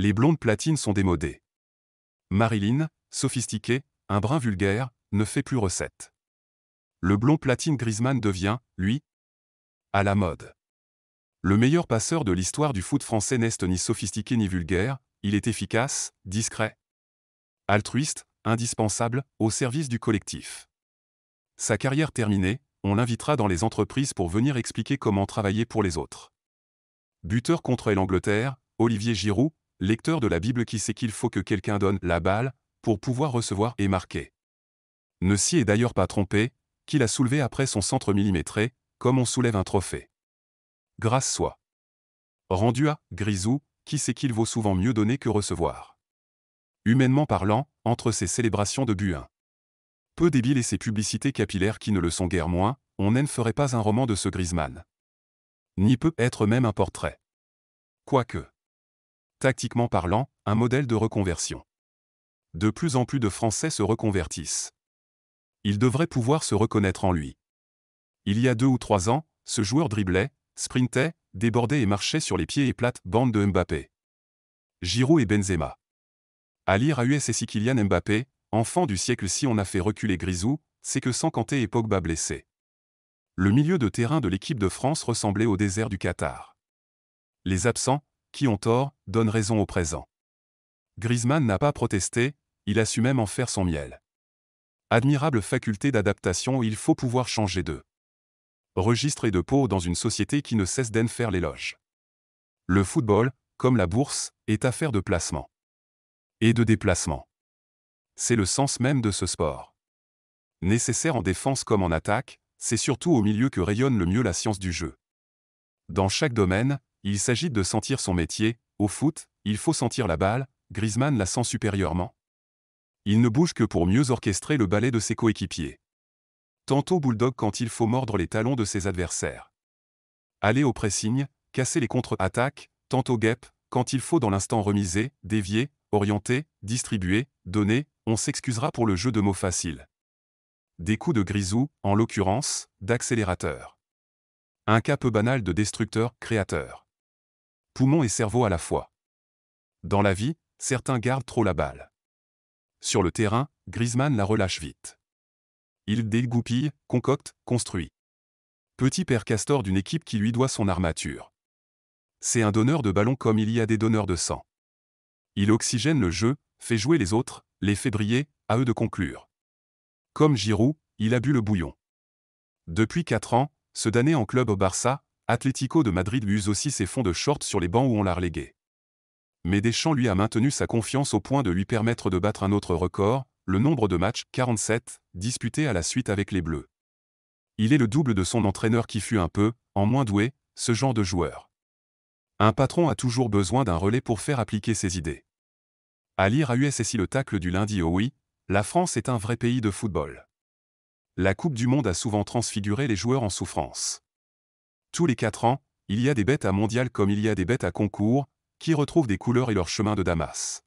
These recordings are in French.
les blondes platines sont démodées. Marilyn, sophistiquée, un brin vulgaire, ne fait plus recette. Le blond platine Griezmann devient, lui, à la mode. Le meilleur passeur de l'histoire du foot français n'est ni sophistiqué ni vulgaire, il est efficace, discret, altruiste, indispensable, au service du collectif. Sa carrière terminée, on l'invitera dans les entreprises pour venir expliquer comment travailler pour les autres. Buteur contre l'Angleterre, Olivier Giroud, lecteur de la Bible qui sait qu'il faut que quelqu'un donne la balle pour pouvoir recevoir et marquer. Ne s'y est d'ailleurs pas trompé, qu'il a soulevé après son centre millimétré, comme on soulève un trophée. Grâce soit. Rendu à Grisou, qui sait qu'il vaut souvent mieux donner que recevoir. Humainement parlant, entre ces célébrations de Buin. Peu débile et ses publicités capillaires qui ne le sont guère moins, on ne ferait pas un roman de ce Griezmann. Ni peut être même un portrait. Quoique tactiquement parlant, un modèle de reconversion. De plus en plus de Français se reconvertissent. Ils devraient pouvoir se reconnaître en lui. Il y a deux ou trois ans, ce joueur driblait, sprintait, débordait et marchait sur les pieds et plates bandes de Mbappé. Giroud et Benzema. À lire à USSI Kylian Mbappé, enfant du siècle si on a fait reculer Grisou, c'est que sans Kanté et Pogba blessé. Le milieu de terrain de l'équipe de France ressemblait au désert du Qatar. Les absents, qui ont tort, donnent raison au présent. Griezmann n'a pas protesté, il a su même en faire son miel. Admirable faculté d'adaptation, il faut pouvoir changer de registre et de peau dans une société qui ne cesse d'en faire l'éloge. Le football, comme la bourse, est affaire de placement et de déplacement. C'est le sens même de ce sport. Nécessaire en défense comme en attaque, c'est surtout au milieu que rayonne le mieux la science du jeu. Dans chaque domaine, il s'agit de sentir son métier, au foot, il faut sentir la balle, Griezmann la sent supérieurement. Il ne bouge que pour mieux orchestrer le ballet de ses coéquipiers. Tantôt bulldog quand il faut mordre les talons de ses adversaires. Aller au pressing, casser les contre-attaques, tantôt guêpe, quand il faut dans l'instant remiser, dévier, orienter, distribuer, donner, on s'excusera pour le jeu de mots faciles. Des coups de grisou, en l'occurrence, d'accélérateur. Un cas peu banal de destructeur-créateur poumons et cerveau à la fois. Dans la vie, certains gardent trop la balle. Sur le terrain, Griezmann la relâche vite. Il dégoupille, concocte, construit. Petit père castor d'une équipe qui lui doit son armature. C'est un donneur de ballon comme il y a des donneurs de sang. Il oxygène le jeu, fait jouer les autres, les fait briller, à eux de conclure. Comme Giroud, il a bu le bouillon. Depuis 4 ans, ce damné en club au Barça, Atlético de Madrid use aussi ses fonds de short sur les bancs où on l'a relégué. Mais Deschamps lui a maintenu sa confiance au point de lui permettre de battre un autre record, le nombre de matchs, 47, disputés à la suite avec les Bleus. Il est le double de son entraîneur qui fut un peu, en moins doué, ce genre de joueur. Un patron a toujours besoin d'un relais pour faire appliquer ses idées. À lire à USSI le tacle du lundi au oui, la France est un vrai pays de football. La Coupe du Monde a souvent transfiguré les joueurs en souffrance. Tous les quatre ans, il y a des bêtes à mondial comme il y a des bêtes à concours, qui retrouvent des couleurs et leur chemin de Damas.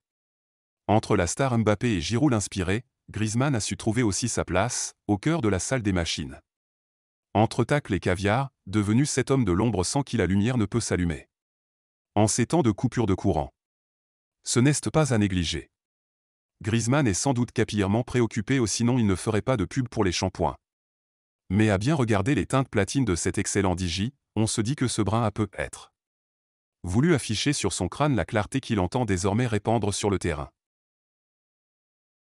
Entre la star Mbappé et Giroud inspiré, Griezmann a su trouver aussi sa place, au cœur de la salle des machines. Entre tacles et caviar, devenu cet homme de l'ombre sans qui la lumière ne peut s'allumer. En ces temps de coupure de courant. Ce n'est pas à négliger. Griezmann est sans doute capillairement préoccupé, ou sinon il ne ferait pas de pub pour les shampoings. Mais à bien regarder les teintes platines de cet excellent digi, on se dit que ce brin a peut être voulu afficher sur son crâne la clarté qu'il entend désormais répandre sur le terrain.